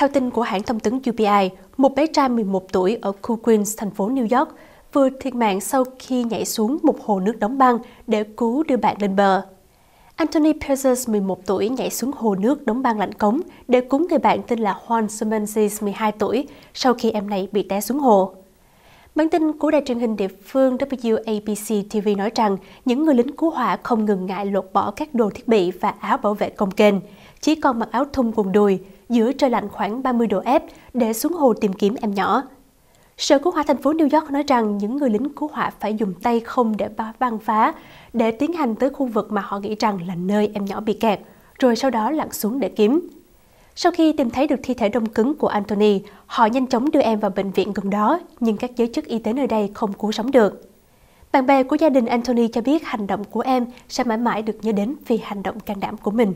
Theo tin của hãng thông tấn UPI, một bé trai 11 tuổi ở khu Queens, thành phố New York, vừa thiệt mạng sau khi nhảy xuống một hồ nước đóng băng để cứu đưa bạn lên bờ. Anthony Pezes, 11 tuổi, nhảy xuống hồ nước đóng băng lạnh cống để cứu người bạn tên là Juan Semenzies, 12 tuổi, sau khi em này bị té xuống hồ. Bản tin của đài truyền hình địa phương WABC TV nói rằng những người lính cứu hỏa không ngừng ngại lột bỏ các đồ thiết bị và áo bảo vệ công kênh, chỉ còn mặc áo thun quần đùi giữa trời lạnh khoảng 30 độ F để xuống hồ tìm kiếm em nhỏ. Sở Cứu hỏa thành phố New York nói rằng những người lính cứu hỏa phải dùng tay không để băng phá để tiến hành tới khu vực mà họ nghĩ rằng là nơi em nhỏ bị kẹt, rồi sau đó lặn xuống để kiếm. Sau khi tìm thấy được thi thể đông cứng của Anthony, họ nhanh chóng đưa em vào bệnh viện gần đó, nhưng các giới chức y tế nơi đây không cứu sống được. Bạn bè của gia đình Anthony cho biết hành động của em sẽ mãi mãi được nhớ đến vì hành động can đảm của mình.